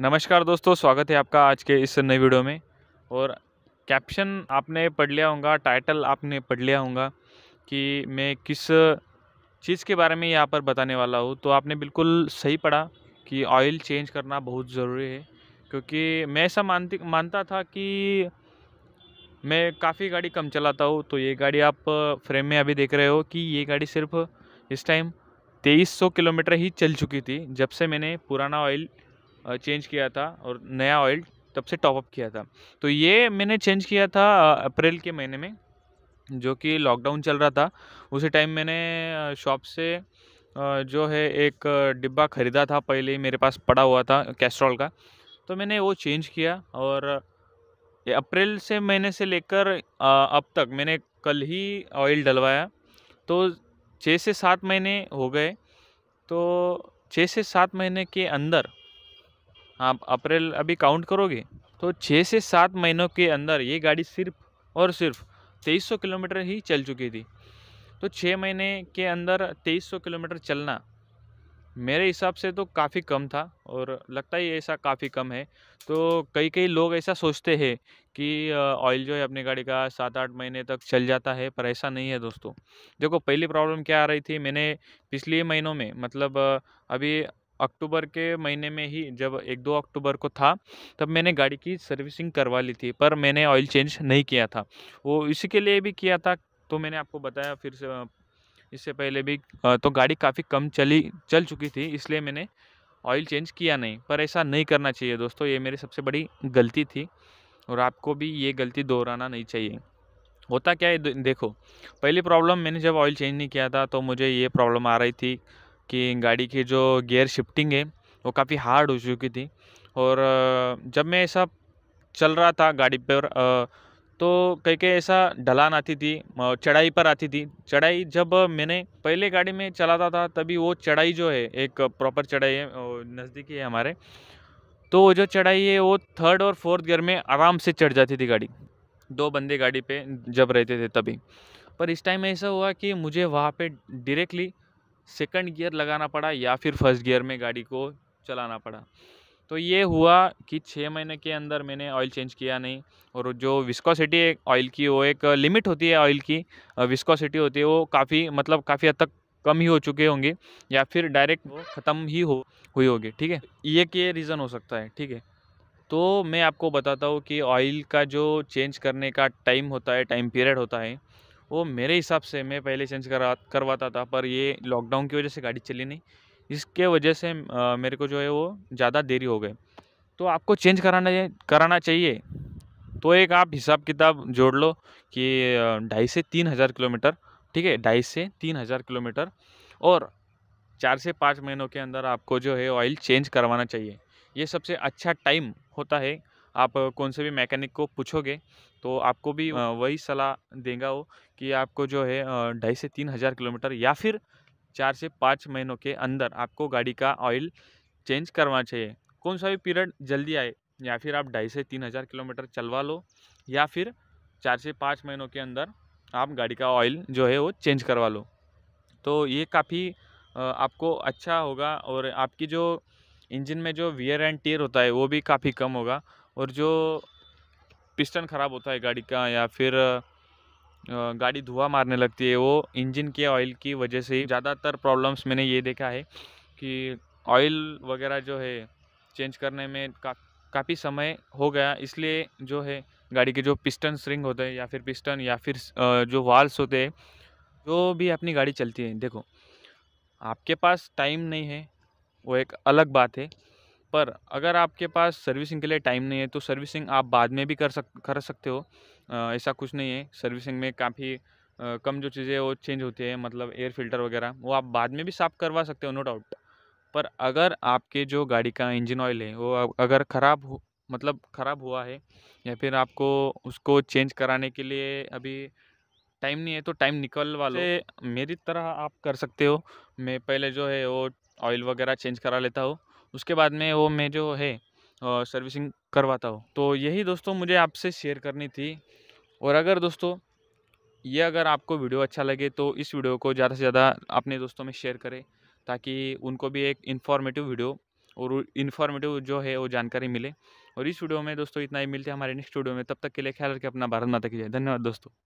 नमस्कार दोस्तों स्वागत है आपका आज के इस नए वीडियो में और कैप्शन आपने पढ़ लिया होगा टाइटल आपने पढ़ लिया होगा कि मैं किस चीज़ के बारे में यहाँ पर बताने वाला हूँ तो आपने बिल्कुल सही पढ़ा कि ऑयल चेंज करना बहुत ज़रूरी है क्योंकि मैं ऐसा मानती मानता था कि मैं काफ़ी गाड़ी कम चलाता हूँ तो ये गाड़ी आप फ्रेम में अभी देख रहे हो कि ये गाड़ी सिर्फ इस टाइम 2300 किलोमीटर ही चल चुकी थी जब से मैंने पुराना ऑयल चेंज किया था और नया ऑयल तब से टॉपअप किया था तो ये मैंने चेंज किया था अप्रैल के महीने में जो कि लॉकडाउन चल रहा था उसी टाइम मैंने शॉप से जो है एक डिब्बा ख़रीदा था पहले ही मेरे पास पड़ा हुआ था कैस्ट्रॉल का तो मैंने वो चेंज किया और अप्रैल से महीने से लेकर अब तक मैंने कल ही ऑयल डलवाया तो छः से सात महीने हो गए तो छः से सात महीने के अंदर आप हाँ, अप्रैल अभी काउंट करोगे तो छः से सात महीनों के अंदर ये गाड़ी सिर्फ और सिर्फ 2300 किलोमीटर ही चल चुकी थी तो छः महीने के अंदर 2300 किलोमीटर चलना मेरे हिसाब से तो काफ़ी कम था और लगता ही ऐसा काफ़ी कम है तो कई कई लोग ऐसा सोचते हैं कि ऑयल जो है अपनी गाड़ी का सात आठ महीने तक चल जाता है पर ऐसा नहीं है दोस्तों देखो पहली प्रॉब्लम क्या आ रही थी मैंने पिछले महीनों में मतलब अभी अक्टूबर के महीने में ही जब एक दो अक्टूबर को था तब मैंने गाड़ी की सर्विसिंग करवा ली थी पर मैंने ऑयल चेंज नहीं किया था वो इसी के लिए भी किया था तो मैंने आपको बताया फिर से इससे पहले भी तो गाड़ी काफ़ी कम चली चल चुकी थी इसलिए मैंने ऑयल चेंज किया नहीं पर ऐसा नहीं करना चाहिए दोस्तों ये मेरी सबसे बड़ी गलती थी और आपको भी ये गलती दोहराना नहीं चाहिए होता क्या है देखो पहली प्रॉब्लम मैंने जब ऑयल चेंज नहीं किया था तो मुझे ये प्रॉब्लम आ रही थी कि गाड़ी की जो गियर शिफ्टिंग है वो काफ़ी हार्ड हो चुकी थी और जब मैं ऐसा चल रहा था गाड़ी पर तो कहीं कहीं ऐसा ढलान आती थी चढ़ाई पर आती थी चढ़ाई जब मैंने पहले गाड़ी में चलाता था तभी वो चढ़ाई जो है एक प्रॉपर चढ़ाई है नज़दीकी है हमारे तो वो जो चढ़ाई है वो थर्ड और फोर्थ गियर में आराम से चढ़ जाती थी गाड़ी दो बंदे गाड़ी पे जब रहते थे तभी पर इस टाइम ऐसा हुआ कि मुझे वहाँ पे डायरेक्टली सेकंड गियर लगाना पड़ा या फिर फर्स्ट गियर में गाड़ी को चलाना पड़ा तो ये हुआ कि छः महीने के अंदर मैंने ऑयल चेंज किया नहीं और जो विस्कोसिटी ऑयल की वो एक लिमिट होती है ऑयल की विस्कोसिटी होती है वो काफ़ी मतलब काफ़ी हद तक कम ही हो चुके होंगे या फिर डायरेक्ट वो ख़त्म ही हो हुई होगी ठीक है ये के रीज़न हो सकता है ठीक है तो मैं आपको बताता हूँ कि ऑयल का जो चेंज करने का टाइम होता है टाइम पीरियड होता है वो मेरे हिसाब से मैं पहले चेंज करा करवाता था पर ये लॉकडाउन की वजह से गाड़ी चली नहीं इसके वजह से मेरे को जो है वो ज़्यादा देरी हो गई तो आपको चेंज कराना कराना चाहिए तो एक आप हिसाब किताब जोड़ लो कि ढाई से तीन हज़ार किलोमीटर ठीक है ढाई से तीन हज़ार किलोमीटर और चार से पाँच महीनों के अंदर आपको जो है ऑयल चेंज करवाना चाहिए ये सबसे अच्छा टाइम होता है आप कौन से भी मैकेनिक को पूछोगे तो आपको भी वही सलाह देगा वो कि आपको जो है ढाई से तीन हज़ार किलोमीटर या फिर चार से पाँच महीनों के अंदर आपको गाड़ी का ऑयल चेंज करवा चाहिए कौन सा भी पीरियड जल्दी आए या फिर आप ढाई से तीन हज़ार किलोमीटर चलवा लो या फिर चार से पाँच महीनों के अंदर आप गाड़ी का ऑयल जो है वो चेंज करवा लो तो ये काफ़ी आपको अच्छा होगा और आपकी जो इंजन में जो वियर एंड टीयर होता है वो भी काफ़ी कम होगा और जो पिस्टन ख़राब होता है गाड़ी का या फिर गाड़ी धुआं मारने लगती है वो इंजन के ऑयल की वजह से ही ज़्यादातर प्रॉब्लम्स मैंने ये देखा है कि ऑयल वगैरह जो है चेंज करने में का काफ़ी समय हो गया इसलिए जो है गाड़ी के जो पिस्टन स्ट्रिंग होते हैं या फिर पिस्टन या फिर जो वाल्स होते हैं जो भी अपनी गाड़ी चलती है देखो आपके पास टाइम नहीं है वो एक अलग बात है पर अगर आपके पास सर्विसिंग के लिए टाइम नहीं है तो सर्विसिंग आप बाद में भी कर सक कर सकते हो ऐसा कुछ नहीं है सर्विसिंग में काफ़ी कम जो चीज़ें वो चेंज होती है मतलब एयर फिल्टर वगैरह वो आप बाद में भी साफ़ करवा सकते हो नो डाउट पर अगर आपके जो गाड़ी का इंजन ऑयल है वो अगर ख़राब हो मतलब ख़राब हुआ है या फिर आपको उसको चेंज कराने के लिए अभी टाइम नहीं है तो टाइम निकल वाले मेरी तरह आप कर सकते हो मैं पहले जो है वो ऑयल वगैरह चेंज करा लेता हूँ उसके बाद में वो मैं जो है सर्विसिंग करवाता हूँ तो यही दोस्तों मुझे आपसे शेयर करनी थी और अगर दोस्तों ये अगर आपको वीडियो अच्छा लगे तो इस वीडियो को ज़्यादा से ज़्यादा अपने दोस्तों में शेयर करें ताकि उनको भी एक इन्फॉर्मेटिव वीडियो और इन्फॉर्मेटिव जो है वो जानकारी मिले और इस वीडियो में दोस्तों इतना ही मिलते हैं हमारे नेक्स्ट वीडियो में तब तक के लिए ख्याल रखें अपना भारत माता की जय धन्यवाद दोस्तों